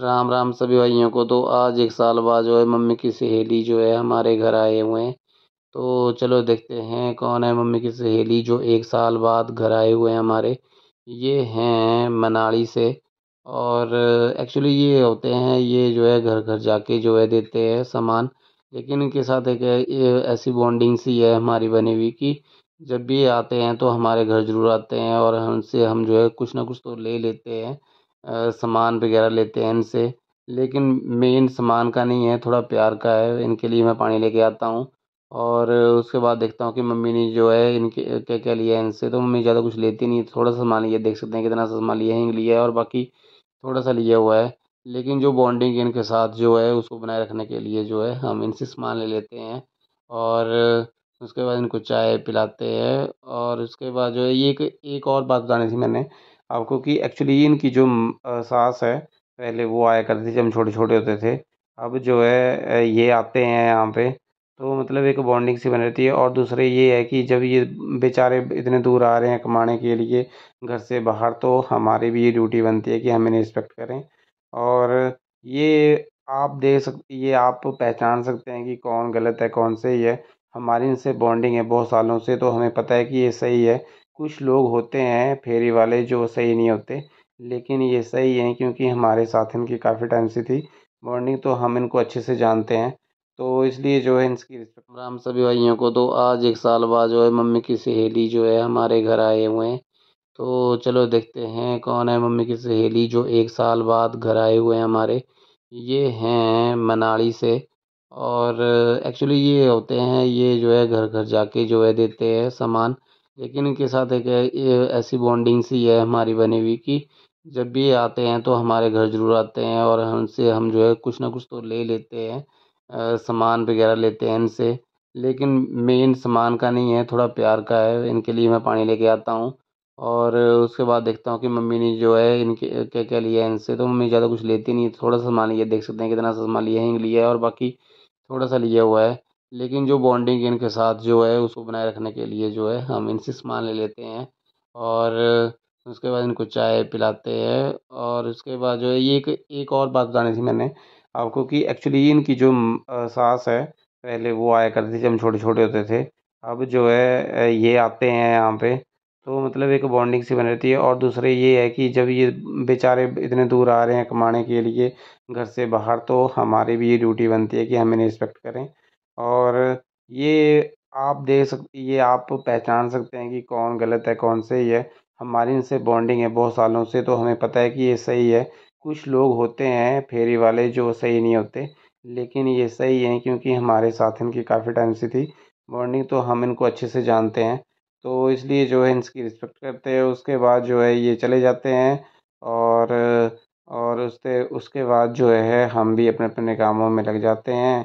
राम राम सभी भाइयों को तो आज एक साल बाद जो है मम्मी की सहेली जो है हमारे घर आए हुए हैं तो चलो देखते हैं कौन है मम्मी की सहेली जो एक साल बाद घर आए हुए हैं हमारे ये हैं मनाली से और एक्चुअली ये होते हैं ये जो है घर घर जाके जो है देते हैं सामान लेकिन इनके साथ एक ऐसी बॉन्डिंग सी है हमारी बनी हुई कि जब भी आते हैं तो हमारे घर ज़रूर आते हैं और हमसे हम जो है कुछ ना कुछ तो ले लेते हैं सामान वगैरह लेते हैं इनसे लेकिन मेन सामान का नहीं है थोड़ा प्यार का है इनके लिए मैं पानी लेके आता हूँ और उसके बाद देखता हूँ कि मम्मी ने जो है इनके क्या क्या लिया है इनसे तो मम्मी ज़्यादा कुछ लेती नहीं थोड़ा सा सामान लिया देख सकते हैं कितना सा सामान लिया है लिया है और बाकी थोड़ा सा लिया हुआ है लेकिन जो बॉन्डिंग इनके साथ जो है उसको बनाए रखने के लिए जो है हम इनसे सामान ले लेते हैं और उसके बाद इनको चाय पिलाते हैं और उसके बाद जो है ये एक एक और बात बतानी थी मैंने अब क्योंकि एक्चुअली इनकी जो सास है पहले वो आया करती थी हम छोटे छोटे होते थे अब जो है ये आते हैं यहाँ पे तो मतलब एक बॉन्डिंग सी बन रहती है और दूसरे ये है कि जब ये बेचारे इतने दूर आ रहे हैं कमाने के लिए घर से बाहर तो हमारी भी ये ड्यूटी बनती है कि हम इन्हें रिस्पेक्ट करें और ये आप देख सक ये आप पहचान सकते हैं कि कौन गलत है कौन सही है हमारी इनसे बॉन्डिंग है बहुत सालों से तो हमें पता है कि ये सही है कुछ लोग होते हैं फेरी वाले जो सही नहीं होते लेकिन ये सही हैं क्योंकि हमारे साथ इनकी काफ़ी टाइम से थी बॉन्डिंग तो हम इनको अच्छे से जानते हैं तो इसलिए जो है इनकी रिस्पेक्ट हम सभी भाइयों को तो आज एक साल बाद जो है मम्मी की सहेली जो है हमारे घर आए हुए हैं तो चलो देखते हैं कौन है मम्मी की सहेली जो एक साल बाद घर आए हुए हैं हमारे ये हैं मनाली से और एक्चुअली ये होते हैं ये जो है घर घर जाके जो है देते हैं सामान लेकिन इनके साथ एक ऐसी बॉन्डिंग सी है हमारी बनी हुई कि जब भी आते हैं तो हमारे घर ज़रूर आते हैं और हमसे हम जो है कुछ ना कुछ तो ले लेते हैं सामान वगैरह लेते हैं इनसे लेकिन मेन सामान का नहीं है थोड़ा प्यार का है इनके लिए मैं पानी लेके आता हूँ और उसके बाद देखता हूँ कि मम्मी ने जो है इनके क्या क्या लिया है इनसे तो मम्मी ज़्यादा कुछ लेती नहीं थोड़ा सा सामान लिया देख सकते हैं कितना सा सामान लिया है लिया है और बाकी थोड़ा सा लिया हुआ है लेकिन जो बॉन्डिंग इनके साथ जो है उसको बनाए रखने के लिए जो है हम इनसे सामान ले लेते हैं और उसके बाद इनको चाय पिलाते हैं और उसके बाद जो है ये एक एक और बात बतानी थी मैंने आपको कि एक्चुअली इनकी जो सास है पहले वो आया करती थी जब हम छोटे छोटे होते थे अब जो है ये आते हैं यहाँ पे तो मतलब एक बॉन्डिंग सी बन रहती है और दूसरे ये है कि जब ये बेचारे इतने दूर आ रहे हैं कमाने के लिए घर से बाहर तो हमारी भी ये ड्यूटी बनती है कि हम इन्हें रिस्पेक्ट करें और ये आप देख सक ये आप पहचान सकते हैं कि कौन गलत है कौन सही है हमारी इनसे बॉन्डिंग है बहुत सालों से तो हमें पता है कि ये सही है कुछ लोग होते हैं फेरी वाले जो सही नहीं होते लेकिन ये सही है क्योंकि हमारे साथ इनकी काफ़ी टाइम से थी बॉन्डिंग तो हम इनको अच्छे से जानते हैं तो इसलिए जो है इनकी रिस्पेक्ट करते हैं उसके बाद जो है ये चले जाते हैं और और उसके उसके बाद जो है हम भी अपने अपने कामों में लग जाते हैं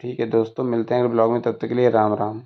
ठीक है दोस्तों मिलते हैं अगले ब्लॉग में तब तक के लिए राम राम